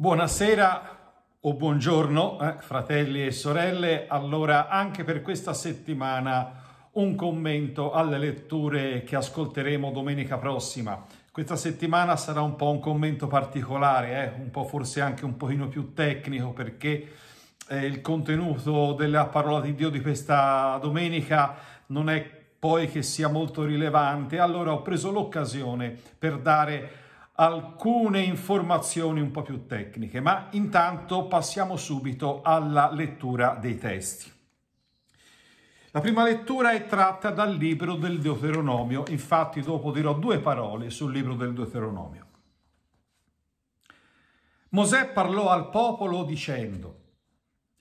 Buonasera o buongiorno, eh, fratelli e sorelle. Allora, anche per questa settimana un commento alle letture che ascolteremo domenica prossima. Questa settimana sarà un po' un commento particolare, eh, un po' forse anche un pochino più tecnico perché eh, il contenuto della parola di Dio di questa domenica non è poi che sia molto rilevante. Allora ho preso l'occasione per dare alcune informazioni un po' più tecniche, ma intanto passiamo subito alla lettura dei testi. La prima lettura è tratta dal libro del Deuteronomio, infatti dopo dirò due parole sul libro del Deuteronomio. Mosè parlò al popolo dicendo,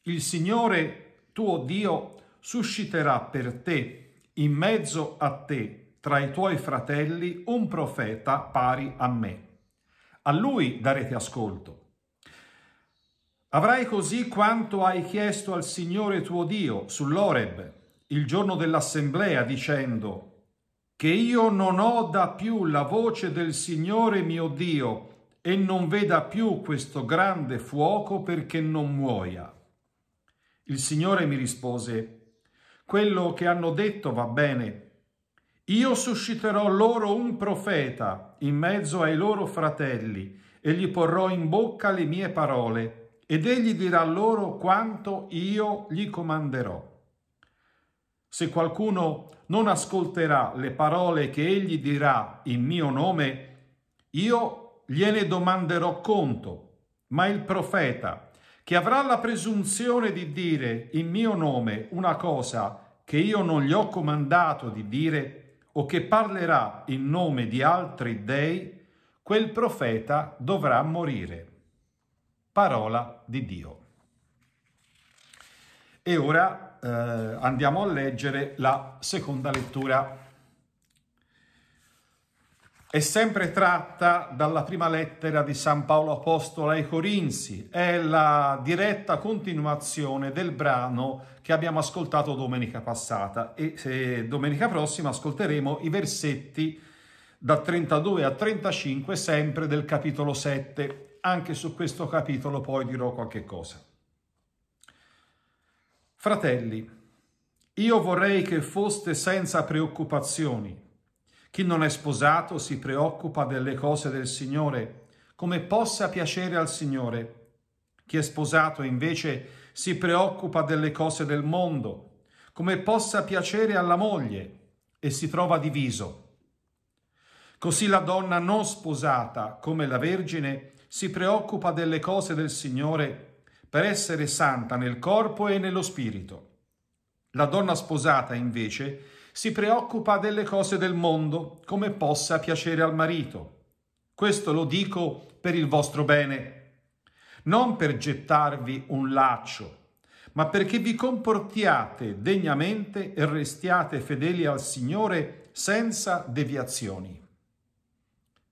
il Signore tuo Dio susciterà per te, in mezzo a te, tra i tuoi fratelli, un profeta pari a me a lui darete ascolto. Avrai così quanto hai chiesto al Signore tuo Dio sull'Oreb, il giorno dell'assemblea, dicendo che io non oda più la voce del Signore mio Dio e non veda più questo grande fuoco perché non muoia. Il Signore mi rispose, quello che hanno detto va bene, io susciterò loro un profeta in mezzo ai loro fratelli e gli porrò in bocca le mie parole ed egli dirà loro quanto io gli comanderò. Se qualcuno non ascolterà le parole che egli dirà in mio nome, io gliene domanderò conto, ma il profeta che avrà la presunzione di dire in mio nome una cosa che io non gli ho comandato di dire, o che parlerà in nome di altri dei, quel profeta dovrà morire. Parola di Dio. E ora eh, andiamo a leggere la seconda lettura è sempre tratta dalla prima lettera di San Paolo Apostolo ai Corinzi, è la diretta continuazione del brano che abbiamo ascoltato domenica passata e domenica prossima ascolteremo i versetti da 32 a 35 sempre del capitolo 7. Anche su questo capitolo poi dirò qualche cosa. Fratelli, io vorrei che foste senza preoccupazioni chi non è sposato si preoccupa delle cose del Signore, come possa piacere al Signore. Chi è sposato invece si preoccupa delle cose del mondo, come possa piacere alla moglie, e si trova diviso. Così la donna non sposata, come la Vergine, si preoccupa delle cose del Signore per essere santa nel corpo e nello spirito. La donna sposata, invece, si preoccupa delle cose del mondo come possa piacere al marito. Questo lo dico per il vostro bene, non per gettarvi un laccio, ma perché vi comportiate degnamente e restiate fedeli al Signore senza deviazioni.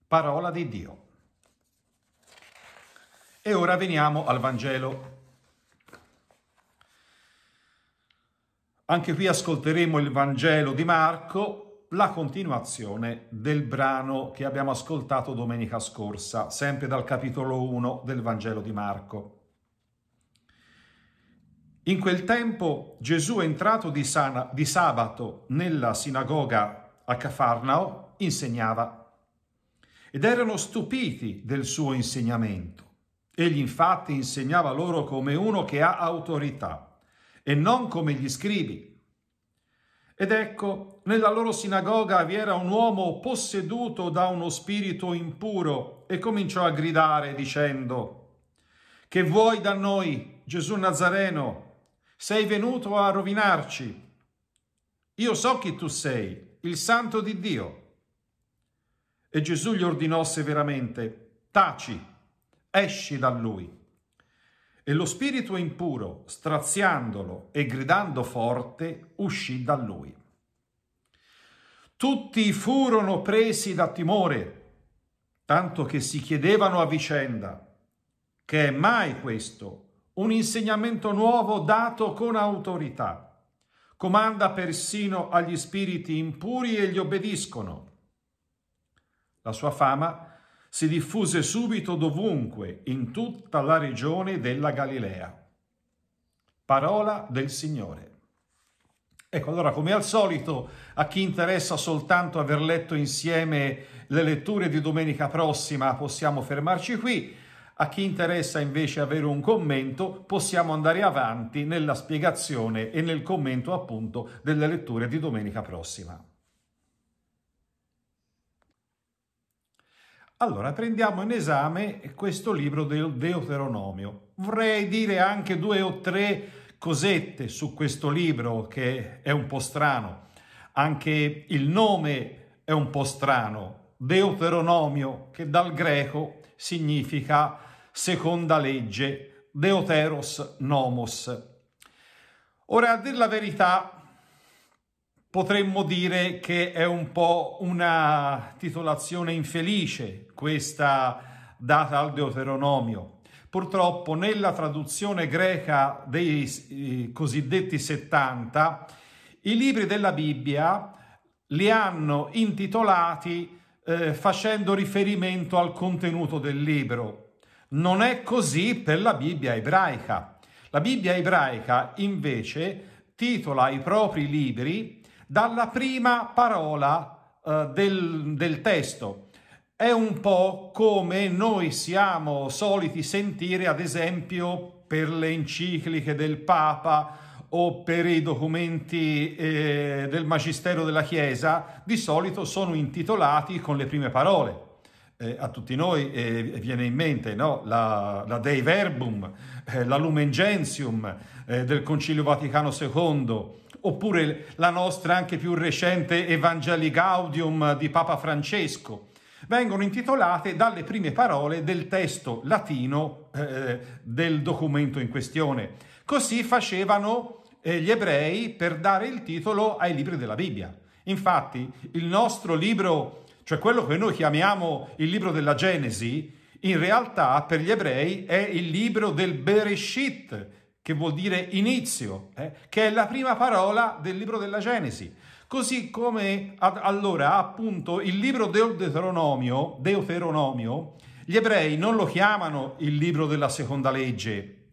Parola di Dio. E ora veniamo al Vangelo Anche qui ascolteremo il Vangelo di Marco, la continuazione del brano che abbiamo ascoltato domenica scorsa, sempre dal capitolo 1 del Vangelo di Marco. In quel tempo Gesù, entrato di, sana, di, sabato nella sinagoga a Cafarnao, insegnava. Ed erano stupiti del suo insegnamento. Egli infatti insegnava loro come uno che ha autorità e non come gli scribi. Ed ecco, nella loro sinagoga vi era un uomo posseduto da uno spirito impuro e cominciò a gridare dicendo, Che vuoi da noi, Gesù Nazareno? Sei venuto a rovinarci. Io so chi tu sei, il santo di Dio. E Gesù gli ordinò severamente, Taci, esci da lui. E lo spirito impuro, straziandolo e gridando forte, uscì da lui. Tutti furono presi da timore, tanto che si chiedevano a vicenda, che è mai questo, un insegnamento nuovo dato con autorità. Comanda persino agli spiriti impuri e gli obbediscono. La sua fama si diffuse subito dovunque, in tutta la regione della Galilea. Parola del Signore. Ecco, allora come al solito a chi interessa soltanto aver letto insieme le letture di domenica prossima possiamo fermarci qui, a chi interessa invece avere un commento possiamo andare avanti nella spiegazione e nel commento appunto delle letture di domenica prossima. Allora, prendiamo in esame questo libro del Deuteronomio. Vorrei dire anche due o tre cosette su questo libro che è un po' strano. Anche il nome è un po' strano. Deuteronomio, che dal greco significa seconda legge, Deuteros Nomos. Ora, a dir la verità, Potremmo dire che è un po' una titolazione infelice questa data al Deuteronomio. Purtroppo nella traduzione greca dei eh, cosiddetti 70 i libri della Bibbia li hanno intitolati eh, facendo riferimento al contenuto del libro. Non è così per la Bibbia ebraica. La Bibbia ebraica invece titola i propri libri dalla prima parola eh, del, del testo. È un po' come noi siamo soliti sentire, ad esempio, per le encicliche del Papa o per i documenti eh, del Magistero della Chiesa, di solito sono intitolati con le prime parole. Eh, a tutti noi eh, viene in mente no? la, la, Dei Verbum, eh, la Lumen Gentium eh, del Concilio Vaticano II, oppure la nostra anche più recente Evangelii Gaudium di Papa Francesco, vengono intitolate dalle prime parole del testo latino eh, del documento in questione. Così facevano eh, gli ebrei per dare il titolo ai libri della Bibbia. Infatti il nostro libro, cioè quello che noi chiamiamo il libro della Genesi, in realtà per gli ebrei è il libro del Bereshit, che vuol dire inizio, eh, che è la prima parola del libro della Genesi. Così come ad, allora appunto il libro del Deuteronomio, Deuteronomio, gli ebrei non lo chiamano il libro della seconda legge,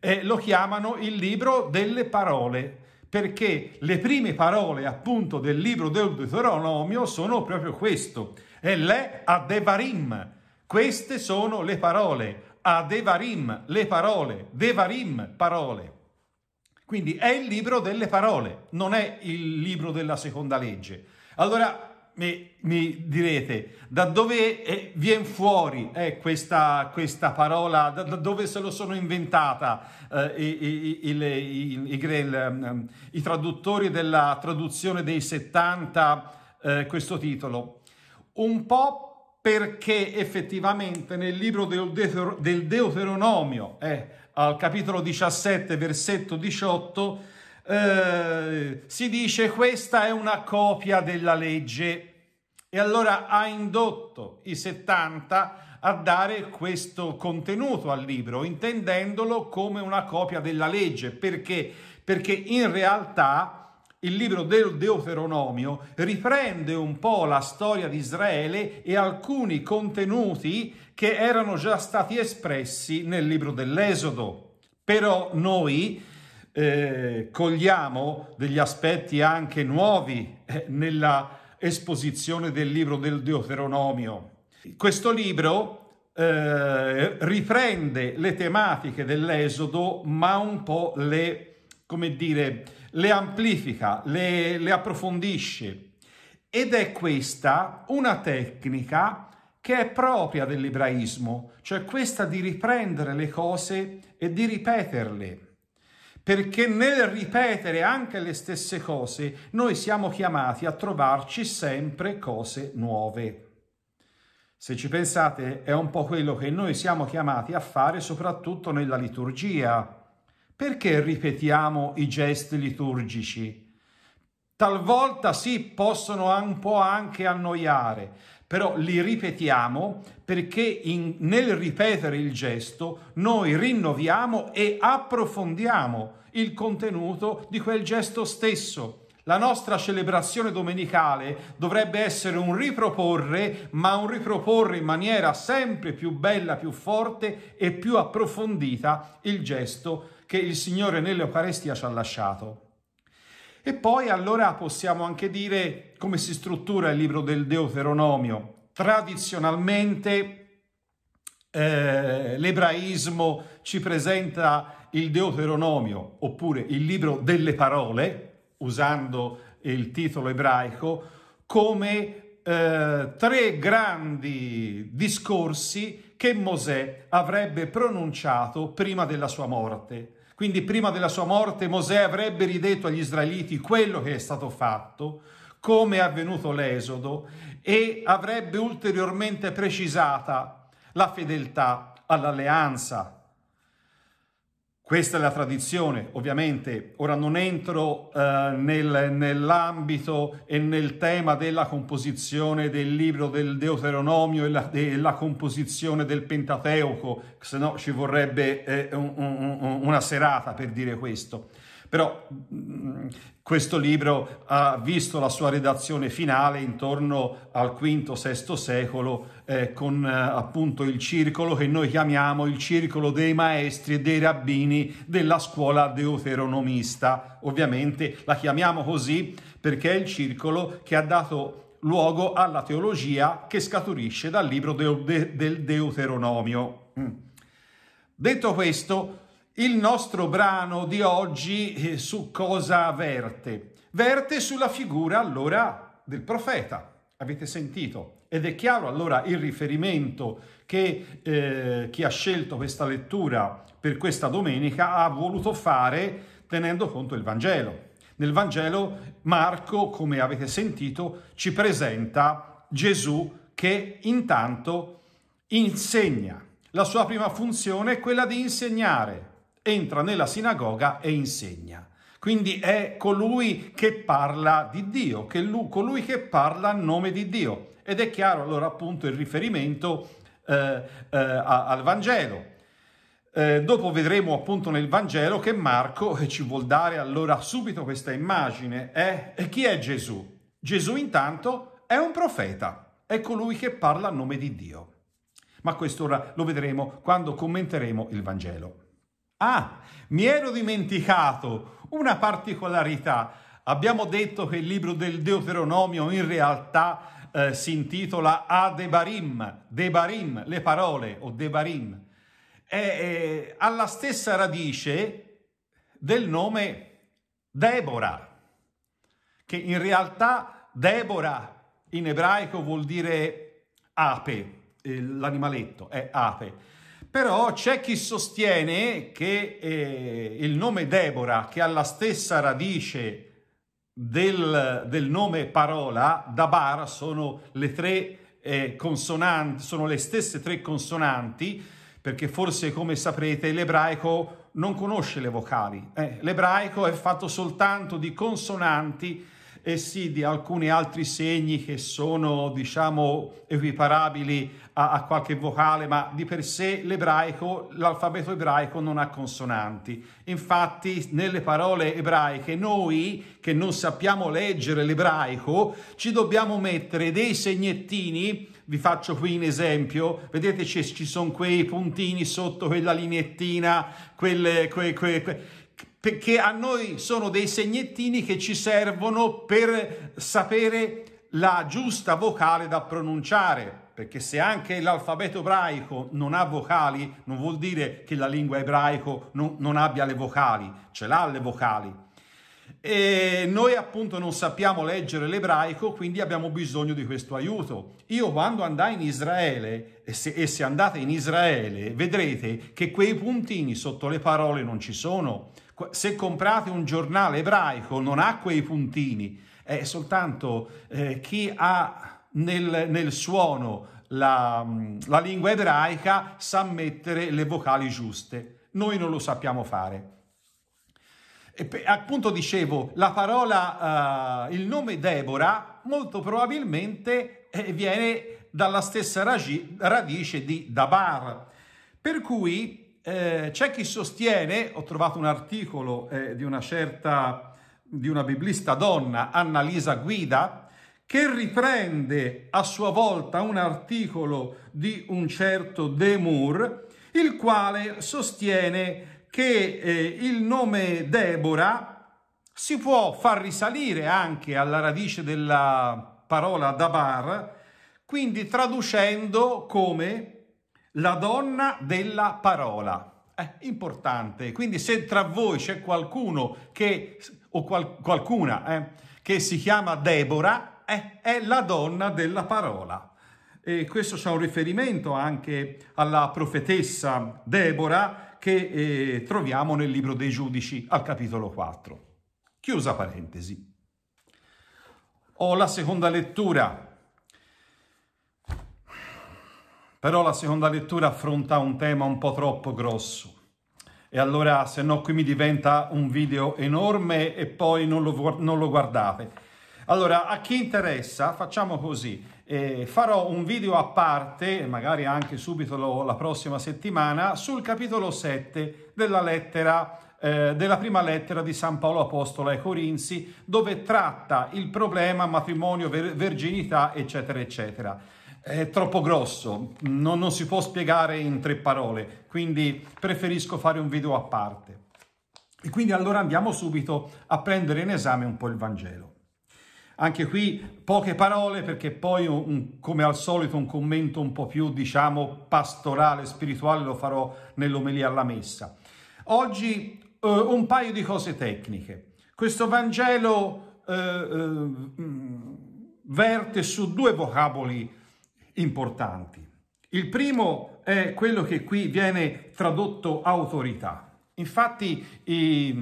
eh, lo chiamano il libro delle parole, perché le prime parole appunto del libro del Deuteronomio sono proprio questo, e le adevarim, queste sono le parole, a Devarim, le parole, Devarim, parole. Quindi è il libro delle parole, non è il libro della seconda legge. Allora mi, mi direte da dove viene fuori eh, questa, questa, parola, da, da, dove se lo sono inventata eh, i, i, i, il, i, ehm, traduttori della traduzione dei 70 eh, questo titolo? Un po' perché effettivamente nel libro del Deuteronomio, eh, al capitolo 17, versetto 18, eh, si dice questa è una copia della legge e allora ha indotto i 70 a dare questo contenuto al libro, intendendolo come una copia della legge, perché? Perché in realtà il libro del Deuteronomio riprende un po' la storia di Israele e alcuni contenuti che erano già stati espressi nel libro dell'Esodo. Però noi eh, cogliamo degli aspetti anche nuovi eh, nella esposizione del libro del Deuteronomio. Questo libro eh, riprende le tematiche dell'Esodo, ma un po' le come dire, le amplifica, le, le approfondisce. Ed è questa una tecnica che è propria dell'ebraismo, cioè questa di riprendere le cose e di ripeterle. Perché nel ripetere anche le stesse cose noi siamo chiamati a trovarci sempre cose nuove. Se ci pensate è un po' quello che noi siamo chiamati a fare soprattutto nella liturgia. Perché ripetiamo i gesti liturgici? Talvolta sì, possono un po' anche annoiare, però li ripetiamo perché in, nel ripetere il gesto noi rinnoviamo e approfondiamo il contenuto di quel gesto stesso. La nostra celebrazione domenicale dovrebbe essere un riproporre, ma un riproporre in maniera sempre più bella, più forte e più approfondita il gesto che il Signore nell'Eucarestia ci ha lasciato. E poi allora possiamo anche dire come si struttura il libro del Deuteronomio. Tradizionalmente eh, l'ebraismo ci presenta il Deuteronomio, oppure il libro delle parole, usando il titolo ebraico, come eh, tre grandi discorsi che Mosè avrebbe pronunciato prima della sua morte. Quindi prima della sua morte Mosè avrebbe ridetto agli israeliti quello che è stato fatto, come è avvenuto l'esodo, e avrebbe ulteriormente precisata la fedeltà all'alleanza questa è la tradizione, ovviamente. Ora non entro eh, nel, nell'ambito e nel tema della composizione del libro del Deuteronomio e la, de, la composizione del Pentateuco, se no ci vorrebbe eh, un, un, una serata per dire questo. Però mh, mm, questo libro ha visto la sua redazione finale intorno al V-VI secolo eh, con eh, appunto il circolo che noi chiamiamo il circolo dei maestri e dei rabbini della scuola deuteronomista. Ovviamente la chiamiamo così perché è il circolo che ha dato luogo alla teologia che scaturisce dal libro de- de- del Deuteronomio. Mm. Detto questo, il nostro brano di oggi eh, su cosa verte? Verte sulla figura allora del profeta, avete sentito? Ed è chiaro allora il riferimento che eh, chi ha scelto questa lettura per questa domenica ha voluto fare tenendo conto il Vangelo. Nel Vangelo Marco, come avete sentito, ci presenta Gesù che intanto insegna. La sua prima funzione è quella di insegnare, entra nella sinagoga e insegna. Quindi è colui che parla di Dio, che lui, colui che parla a nome di Dio. Ed è chiaro allora appunto il riferimento eh, eh, a, al Vangelo. Eh, dopo vedremo appunto nel Vangelo che Marco eh, ci vuol dare allora subito questa immagine. E chi è Gesù? Gesù intanto è un profeta, è colui che parla a nome di Dio. Ma questo ora lo vedremo quando commenteremo il Vangelo. Ah, mi ero dimenticato una particolarità. Abbiamo detto che il libro del Deuteronomio in realtà eh, si intitola Adebarim, Debarim, le parole o Debarim. È, è alla stessa radice del nome Debora, che in realtà Debora in ebraico vuol dire ape, eh, l'animaletto è ape. Però c'è chi sostiene che eh, il nome Deborah, che ha la stessa radice del, del nome parola, Dabar, sono le tre eh, consonanti, sono le stesse tre consonanti, perché forse come saprete l'ebraico non conosce le vocali. Eh, l'ebraico è fatto soltanto di consonanti e sì di alcuni altri segni che sono diciamo equiparabili a, a qualche vocale, ma di per sé l'ebraico, l'alfabeto ebraico non ha consonanti. Infatti nelle parole ebraiche noi che non sappiamo leggere l'ebraico ci dobbiamo mettere dei segnettini vi faccio qui un esempio, vedete ci sono quei puntini sotto quella lineettina, quelle, que, que, que perché a noi sono dei segnettini che ci servono per sapere la giusta vocale da pronunciare, perché se anche l'alfabeto ebraico non ha vocali, non vuol dire che la lingua ebraico non, non abbia le vocali, ce l'ha le vocali, e noi appunto non sappiamo leggere l'ebraico, quindi abbiamo bisogno di questo aiuto. Io quando andai in Israele, e se, e se, andate in Israele, vedrete che quei puntini sotto le parole non ci sono. Se comprate un giornale ebraico non ha quei puntini, è soltanto eh, chi ha nel, nel suono la, mm, la lingua ebraica sa mettere le vocali giuste. Noi non lo sappiamo fare. E pe- appunto dicevo, la parola, uh, il nome Deborah molto probabilmente eh, viene dalla stessa ragi- radice di Dabar. Per cui eh, c'è chi sostiene, ho trovato un articolo eh, di una certa, di una biblista donna, Annalisa Guida, che riprende a sua volta un articolo di un certo De Moore, il quale sostiene che eh, il nome Deborah si può far risalire anche alla radice della parola Dabar, quindi traducendo come la donna della parola. È eh, importante, quindi se tra voi c'è qualcuno che, o qual, qualcuna eh, che si chiama Deborah, eh, è la donna della parola. E questo c'è un riferimento anche alla profetessa Deborah che eh, troviamo nel libro dei giudici al capitolo 4. Chiusa parentesi. Ho la seconda lettura. Però la seconda lettura affronta un tema un po' troppo grosso. E allora, se no, qui mi diventa un video enorme e poi non lo, non lo guardate. Allora, a chi interessa, facciamo così. Eh, farò un video a parte, magari anche subito lo, la prossima settimana, sul capitolo 7 della lettera eh, della prima lettera di San Paolo Apostolo ai Corinzi, dove tratta il problema matrimonio, ver- verginità, eccetera, eccetera. È troppo grosso, non, non si può spiegare in tre parole, quindi preferisco fare un video a parte. E quindi allora andiamo subito a prendere in esame un po' il Vangelo. Anche qui poche parole perché poi un, come al solito un commento un po' più diciamo pastorale, spirituale lo farò nell'omelia alla messa. Oggi eh, un paio di cose tecniche. Questo Vangelo eh, eh verte su due vocaboli importanti. Il primo è quello che qui viene tradotto autorità. Infatti i,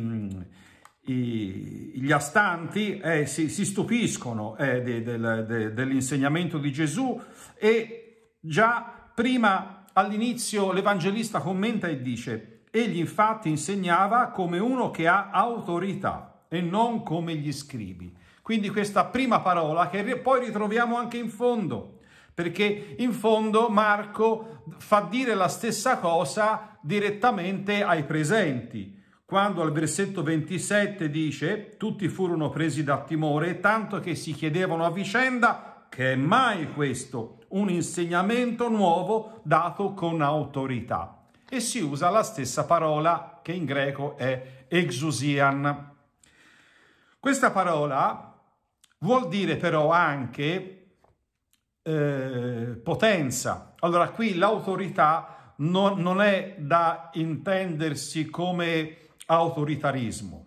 i, gli astanti eh, si, si, stupiscono eh, de, de, de, dell'insegnamento di Gesù e già prima all'inizio l'Evangelista commenta e dice egli infatti insegnava come uno che ha autorità e non come gli scribi. Quindi questa prima parola che poi ritroviamo anche in fondo, perché in fondo Marco fa dire la stessa cosa direttamente ai presenti quando al versetto 27 dice tutti furono presi da timore tanto che si chiedevano a vicenda che è mai questo un insegnamento nuovo dato con autorità e si usa la stessa parola che in greco è exousian. Questa parola vuol dire però anche eh, potenza. Allora qui l'autorità non, non, è da intendersi come autoritarismo.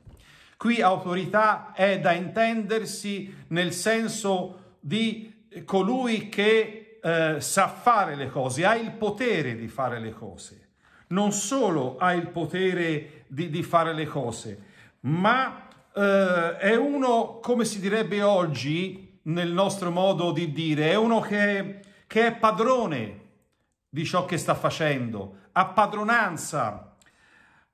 Qui autorità è da intendersi nel senso di colui che eh, sa fare le cose, ha il potere di fare le cose. Non solo ha il potere di, di fare le cose, ma eh, è uno, come si direbbe oggi, nel nostro modo di dire, è uno che, che è padrone di ciò che sta facendo, ha padronanza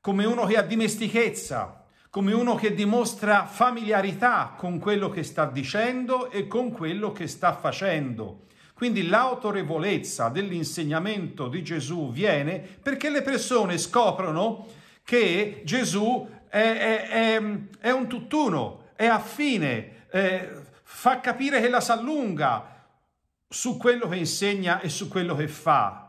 come uno che ha dimestichezza, come uno che dimostra familiarità con quello che sta dicendo e con quello che sta facendo. Quindi l'autorevolezza dell'insegnamento di Gesù viene perché le persone scoprono che Gesù è, è, è, è un tutt'uno, è affine, eh, fa capire che la s'allunga su quello che insegna e su quello che fa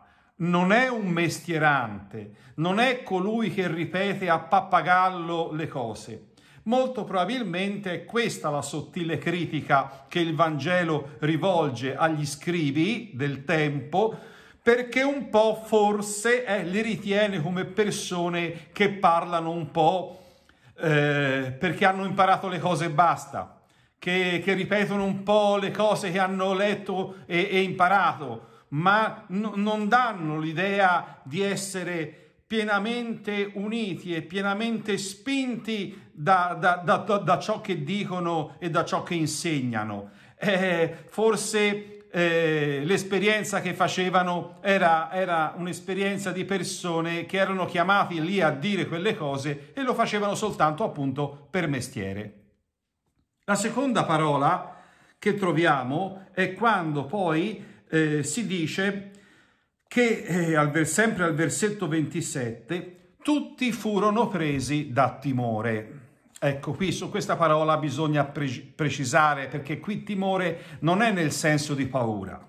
non è un mestierante, non è colui che ripete a pappagallo le cose. Molto probabilmente è questa la sottile critica che il Vangelo rivolge agli scrivi del tempo, perché un po' forse eh, li ritiene come persone che parlano un po' eh, perché hanno imparato le cose e basta, che, che, ripetono un po' le cose che hanno letto e, e imparato, ma n- non danno l'idea di essere pienamente uniti e pienamente spinti da, da, da, da ciò che dicono e da ciò che insegnano. Eh, forse eh, l'esperienza che facevano era, era un'esperienza di persone che erano chiamate lì a dire quelle cose e lo facevano soltanto appunto per mestiere. La seconda parola che troviamo è quando poi eh, si dice che eh, al sempre al versetto 27 tutti furono presi da timore. Ecco, qui su questa parola bisogna pre- precisare perché qui timore non è nel senso di paura,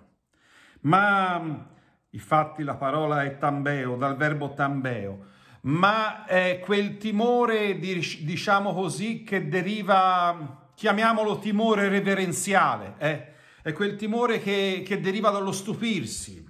ma infatti la parola è tambeo, dal verbo tambeo, ma è quel timore, diciamo così, che deriva, chiamiamolo timore reverenziale, eh? è quel timore che, che deriva dallo stupirsi,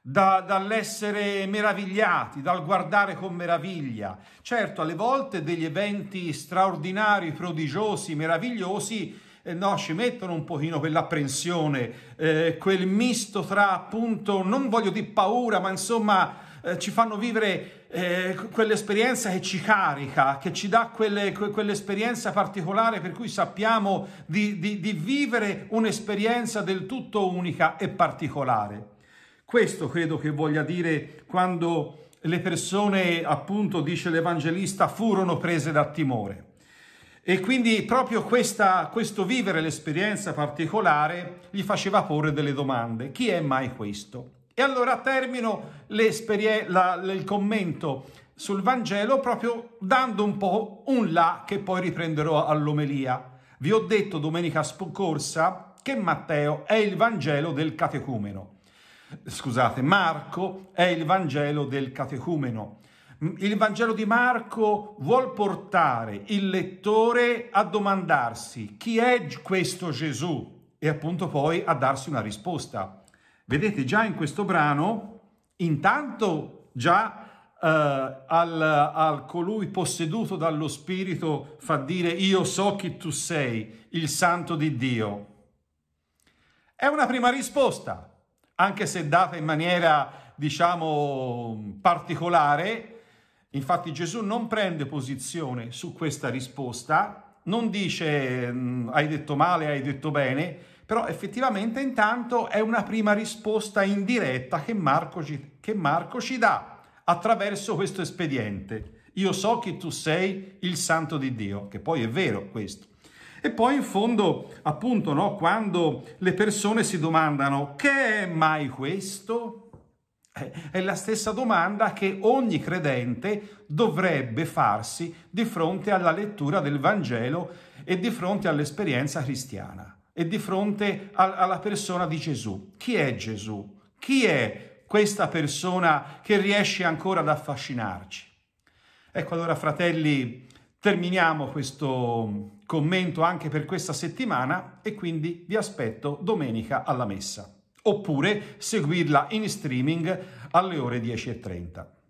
da, dall'essere meravigliati, dal guardare con meraviglia. Certo, alle volte degli eventi straordinari, prodigiosi, meravigliosi, eh, no, ci mettono un pochino quell'apprensione, eh, quel misto tra appunto, non voglio dire paura, ma insomma eh, ci fanno vivere eh, quell'esperienza che ci carica, che ci dà quelle, que, quell'esperienza particolare per cui sappiamo di, di, di vivere un'esperienza del tutto unica e particolare. Questo credo che voglia dire quando le persone, appunto, dice l'Evangelista, furono prese da timore. E quindi proprio questa, questo vivere l'esperienza particolare gli faceva porre delle domande. Chi è mai questo? E allora termino la, il commento sul Vangelo proprio dando un po' un là che poi riprenderò all'omelia. Vi ho detto domenica scorsa che Matteo è il Vangelo del catecumeno. Scusate, Marco è il Vangelo del catecumeno. Il Vangelo di Marco vuol portare il lettore a domandarsi chi è questo Gesù e appunto poi a darsi una risposta. Vedete già in questo brano, intanto già eh, al, al colui posseduto dallo Spirito fa dire io so chi tu sei, il santo di Dio. È una prima risposta, anche se data in maniera, diciamo, particolare. Infatti Gesù non prende posizione su questa risposta, non dice mm, hai detto male, hai detto bene, però effettivamente intanto è una prima risposta indiretta che Marco ci, che Marco ci dà attraverso questo espediente. Io so che tu sei il santo di Dio, che poi è vero questo. E poi in fondo, appunto, no, quando le persone si domandano che è mai questo? Eh, è la stessa domanda che ogni credente dovrebbe farsi di fronte alla lettura del Vangelo e di fronte all'esperienza cristiana e di fronte a, alla persona di Gesù. Chi è Gesù? Chi è questa persona che riesce ancora ad affascinarci? Ecco allora fratelli, terminiamo questo commento anche per questa settimana e quindi vi aspetto domenica alla messa oppure seguirla in streaming alle ore 10.30.